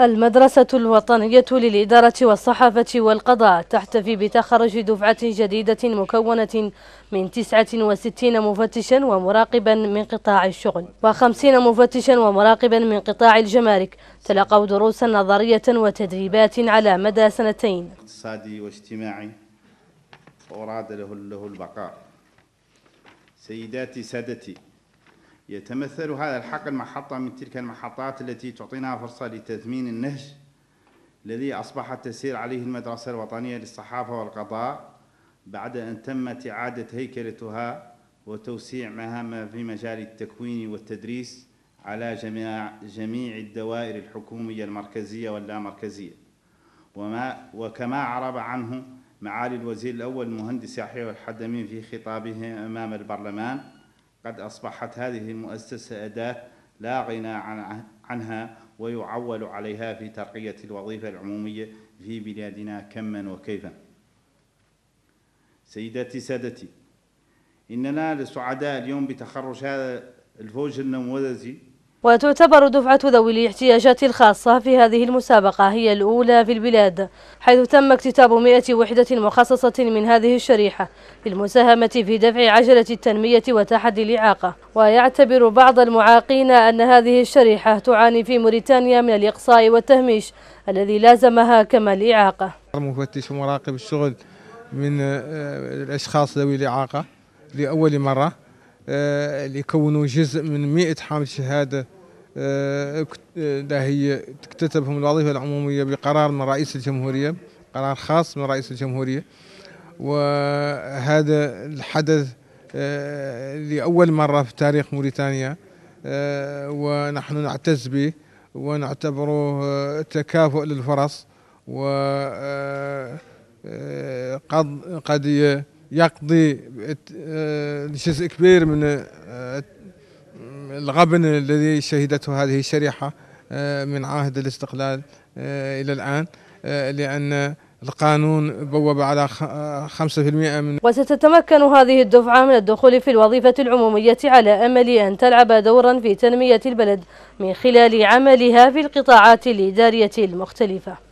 المدرسة الوطنية للإدارة والصحافة والقضاء تحتفي بتخرج دفعة جديدة مكونة من 69 مفتشا ومراقبا من قطاع الشغل و50 مفتشا ومراقبا من قطاع الجمارك تلقوا دروسا نظرية وتدريبات على مدى سنتين اقتصادي واجتماعي وراد له البقاء سيداتي سادتي يتمثل هذا الحقل محطة من تلك المحطات التي تعطينا فرصة لتثمين النهج الذي أصبحت تسير عليه المدرسة الوطنية للصحافة والقضاء بعد أن تمت إعادة هيكلتها وتوسيع مهامها في مجال التكوين والتدريس على جميع جميع الدوائر الحكومية المركزية واللامركزية وما وكما عرب عنه معالي الوزير الأول المهندس يحيى الحدمين في خطابه أمام البرلمان قد أصبحت هذه المؤسسة أداة لا غنى عنها ويعول عليها في ترقية الوظيفة العمومية في بلادنا كما وكيفا سيداتي سادتي إننا لسعداء اليوم بتخرج هذا الفوج النموذجي وتعتبر دفعة ذوي الاحتياجات الخاصة في هذه المسابقة هي الأولى في البلاد حيث تم اكتتاب 100 وحدة مخصصة من هذه الشريحة للمساهمة في دفع عجلة التنمية وتحدي الإعاقة ويعتبر بعض المعاقين أن هذه الشريحة تعاني في موريتانيا من الإقصاء والتهميش الذي لازمها كما الإعاقة مفتش ومراقب الشغل من آه، الأشخاص ذوي الإعاقة لأول مرة آه، اللي يكونوا جزء من 100 حامل شهاده آه، آه، هي تكتتبهم الوظيفه العموميه بقرار من رئيس الجمهوريه قرار خاص من رئيس الجمهوريه وهذا الحدث لاول مره في تاريخ موريتانيا ونحن نعتز به ونعتبره تكافؤ للفرص وقد قد يقضي آه، جزء كبير من آه، الغبن الذي شهدته هذه الشريحة آه، من عهد الاستقلال إلى الآن لأن القانون بوب على 5% من وستتمكن هذه الدفعة من الدخول في الوظيفة العمومية على أمل أن تلعب دورا في تنمية البلد من خلال عملها في القطاعات الإدارية المختلفة